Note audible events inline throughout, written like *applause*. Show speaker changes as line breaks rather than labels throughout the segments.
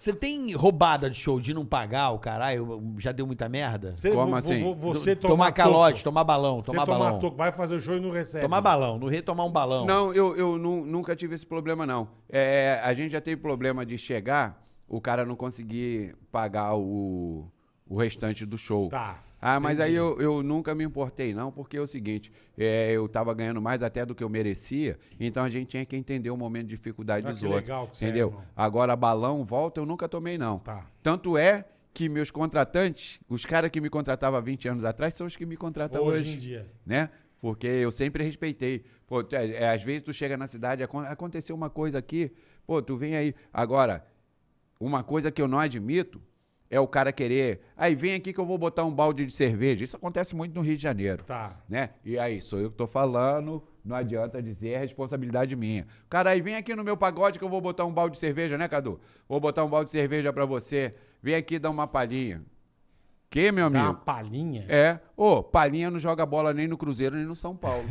Você tem roubada de show de não pagar o caralho? Já deu muita merda? Como assim? Você tomar, tomar calote, tomar balão, tomar você balão. vai fazer o show e não recebe. Tomar balão, não retomar um balão. Não, eu, eu nunca tive esse problema, não. É, é, a gente já teve problema de chegar, o cara não conseguir pagar o, o restante do show. Tá. Ah, mas Entendi. aí eu, eu nunca me importei, não, porque é o seguinte, é, eu estava ganhando mais até do que eu merecia, então a gente tinha que entender o momento de dificuldade ah, dos outros. Legal que é, entendeu? É, Agora, balão, volta, eu nunca tomei, não. Tá. Tanto é que meus contratantes, os caras que me contratavam 20 anos atrás, são os que me contratam hoje. Hoje em dia. Né? Porque eu sempre respeitei. Pô, tu, é, é, às vezes tu chega na cidade, aconteceu uma coisa aqui, pô, tu vem aí. Agora, uma coisa que eu não admito é o cara querer. Aí vem aqui que eu vou botar um balde de cerveja. Isso acontece muito no Rio de Janeiro. Tá. Né? E aí, sou eu que estou falando, não adianta dizer, é responsabilidade minha. Cara, aí vem aqui no meu pagode que eu vou botar um balde de cerveja, né, Cadu? Vou botar um balde de cerveja para você. Vem aqui dar uma palhinha que, meu amigo? Dá uma palhinha? É. Ô, oh, palhinha não joga bola nem no Cruzeiro nem no São Paulo.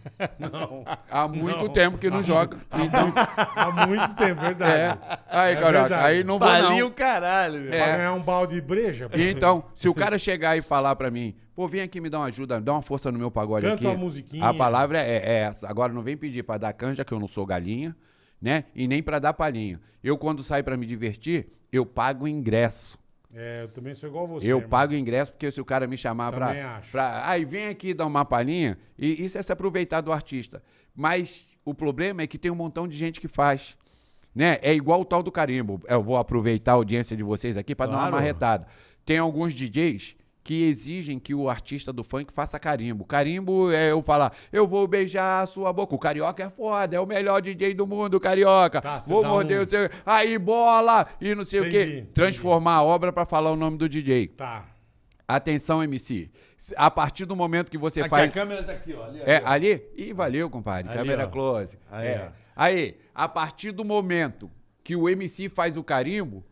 *laughs* não. Há muito não. tempo que não, joga. Há, então... *laughs* há muito tempo, verdade. É. Aí, é verdade. aí não vou Palinha não. o caralho. Meu. É. Pra ganhar um balde de breja. Pô. Então, *laughs* se o cara chegar e falar pra mim, pô, vem aqui me dar uma ajuda, dá uma força no meu pagode Canta aqui. Canta uma musiquinha. A palavra é, é, essa. Agora, não vem pedir pra dar canja, que eu não sou galinha, né? E nem pra dar palhinha. Eu, quando saio pra me divertir, eu pago o ingresso. É, eu também sou igual a você. Eu irmão. pago o ingresso porque se o cara me chamar para. Pra, aí ah, vem aqui dar uma palhinha, e isso é se aproveitar do artista. Mas o problema é que tem um montão de gente que faz. Né? É igual o tal do carimbo. Eu vou aproveitar a audiência de vocês aqui para claro. dar uma marretada. Tem alguns DJs que exigem que o artista do funk faça carimbo. Carimbo é eu falar, eu vou beijar a sua boca. O carioca é foda, é o melhor DJ do mundo, carioca. Tá, vou tá morder um... o seu. Aí, bola! E não sei entendi, o quê. Transformar entendi. a obra para falar o nome do DJ. Tá. Atenção, MC. A partir do momento que você aqui, faz. A câmera tá aqui, ó. Ali, ali, é, ali? Ih, valeu, compadre. Ali, câmera ó. close. Aí, é. Aí, a partir do momento que o MC faz o carimbo,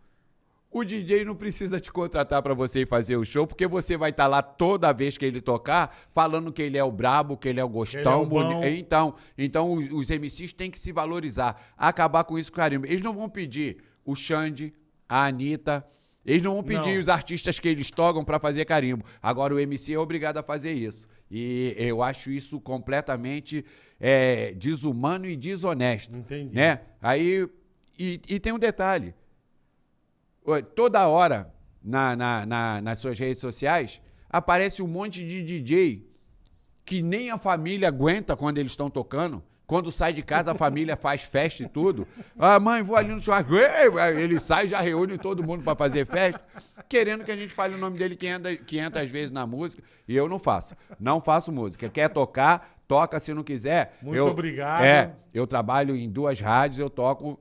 o DJ não precisa te contratar para você ir fazer o show, porque você vai estar tá lá toda vez que ele tocar, falando que ele é o brabo, que ele é o é gostão, é o Então, então os, os MCs têm que se valorizar, acabar com isso, com carimbo. Eles não vão pedir o Xande, a Anitta, eles não vão pedir não. os artistas que eles tocam para fazer carimbo. Agora o MC é obrigado a fazer isso. E eu acho isso completamente é, desumano e desonesto. Entendi. Né? Aí, e, e tem um detalhe toda hora na, na, na, nas suas redes sociais aparece um monte de DJ que nem a família aguenta quando eles estão tocando. Quando sai de casa, a família faz festa e tudo. Ah, mãe, vou ali no churrasco. Ele sai já reúne todo mundo para fazer festa, querendo que a gente fale o nome dele 500 vezes na música. E eu não faço. Não faço música. Quer tocar, toca se não quiser. Muito eu, obrigado. É, eu trabalho em duas rádios, eu toco